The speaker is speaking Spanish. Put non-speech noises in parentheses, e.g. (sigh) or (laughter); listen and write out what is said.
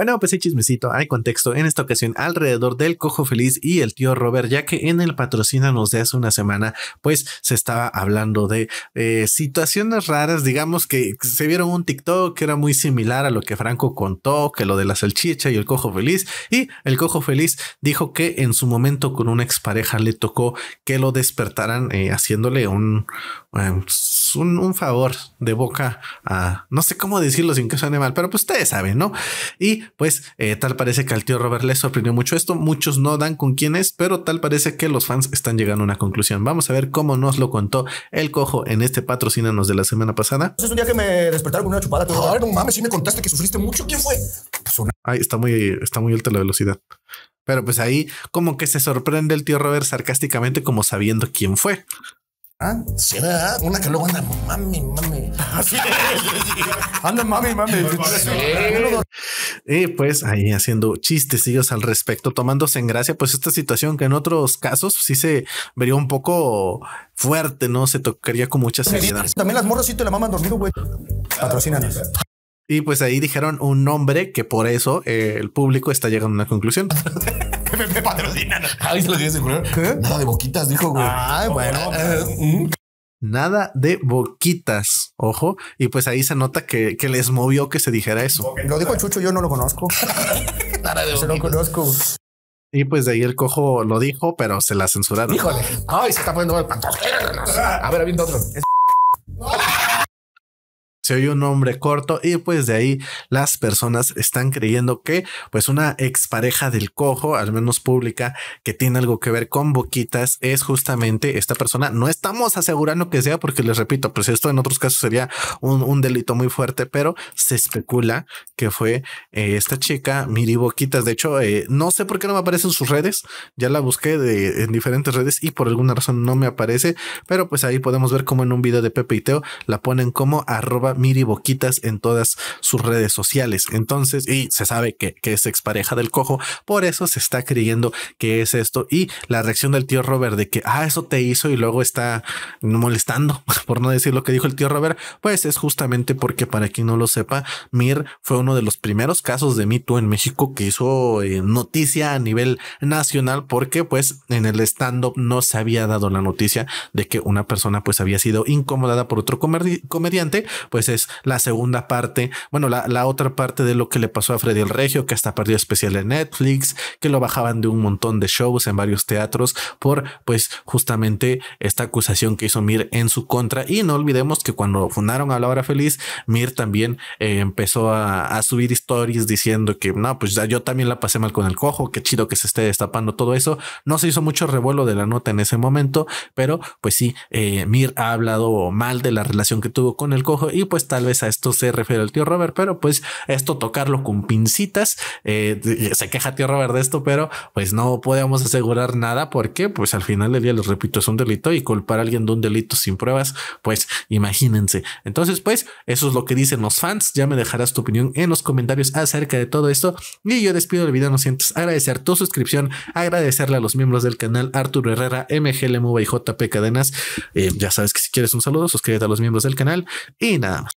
Bueno, pues hay chismecito, hay contexto en esta ocasión alrededor del cojo feliz y el tío Robert, ya que en el patrocínanos de hace una semana, pues se estaba hablando de eh, situaciones raras, digamos que se vieron un TikTok que era muy similar a lo que Franco contó, que lo de la salchicha y el cojo feliz, y el cojo feliz dijo que en su momento con una expareja le tocó que lo despertaran eh, haciéndole un, em, un, un, favor de boca a, no sé cómo decirlo sin que suene mal, pero pues ustedes saben, ¿no? Y pues eh, tal parece que al tío Robert le sorprendió mucho esto. Muchos no dan con quién es, pero tal parece que los fans están llegando a una conclusión. Vamos a ver cómo nos lo contó el cojo en este patrocinanos de la semana pasada. Pues es un día que me despertaron con una chupada. A no mames, si me contaste que sufriste mucho. ¿Quién fue? Pues Ay, está muy, está muy alta la velocidad. Pero pues ahí como que se sorprende el tío Robert sarcásticamente como sabiendo quién fue. ¿Ah? ¿Será una que luego anda mami, mami? (laughs) Ah, anda mami, mami. Y pues ahí haciendo ellos al respecto, tomándose en gracia, pues esta situación que en otros casos sí se vería un poco fuerte, ¿no? Se tocaría con mucha seriedad. También las morrosito y la maman dormido, güey. Patrocínanos. Y pues ahí dijeron un nombre que por eso eh, el público está llegando a una conclusión. (laughs) me, patrocinan. Ahí se lo ¿eh? Nada de boquitas, dijo, güey. Ay, bueno. Ah, eh, mm nada de boquitas, ojo, y pues ahí se nota que, les movió que se dijera eso. Lo dijo Chucho, yo no lo conozco. nada (laughs) de boquitas. No lo conozco. Y pues de ahí el cojo lo dijo, pero se la censuraron. Híjole, ay, se está poniendo mal A ver, habiendo otro se oye un nombre corto y pues de ahí las personas están creyendo que pues una expareja del cojo, al menos pública, que tiene algo que ver con Boquitas es justamente esta persona. No estamos asegurando que sea porque les repito, pues esto en otros casos sería un, delito muy fuerte, pero se especula que fue eh, esta chica Miri Boquitas. De hecho, eh, no sé por qué no me aparece en sus redes, ya la busqué en diferentes redes y por alguna razón no me aparece, pero pues ahí podemos ver como en un video de Pepe y Teo la ponen como arroba Miri Boquitas en todas sus redes sociales. Entonces, y se sabe que, es expareja del cojo, por eso se está creyendo que es esto. Y la reacción del tío Robert de que, ah, eso te hizo y luego está molestando, (laughs) por no decir lo que dijo el tío Robert, pues es justamente porque para quien no lo sepa, Mir fue uno de los primeros casos de mito en México que hizo eh, noticia a nivel nacional porque pues en el stand-up no se había dado la noticia de que una persona pues había sido incomodada por otro comediante, pues pues, es la segunda parte, bueno, la, otra parte de lo que le pasó a Freddy el Regio, que hasta perdió especial en Netflix, que lo bajaban de un montón de shows en varios teatros por, pues, justamente esta acusación que hizo Mir en su contra. Y no olvidemos que cuando fundaron a La Hora Feliz, Mir también eh, empezó a, subir stories diciendo que, no, pues yo también la pasé mal con el cojo, qué chido que se esté destapando todo eso. No se hizo mucho revuelo de la nota en ese momento, pero pues sí, eh, Mir ha hablado mal de la relación que tuvo con el cojo y pues tal vez a esto se refiere el tío Robert, pero pues esto tocarlo con pincitas, eh, eh, se queja tío Robert de esto, pero pues no podemos asegurar nada porque pues al final del día, les repito, es un delito y culpar a alguien de un delito sin pruebas, pues imagínense. Entonces pues eso es lo que dicen los fans, ya me dejarás tu opinión en los comentarios acerca de todo esto y yo despido el video, no sientes agradecer tu suscripción, agradecerle a los miembros del canal Arturo Herrera, MGLMUBA y JP Cadenas, eh, ya sabes que quieres un saludo, suscríbete a los miembros del canal y nada más.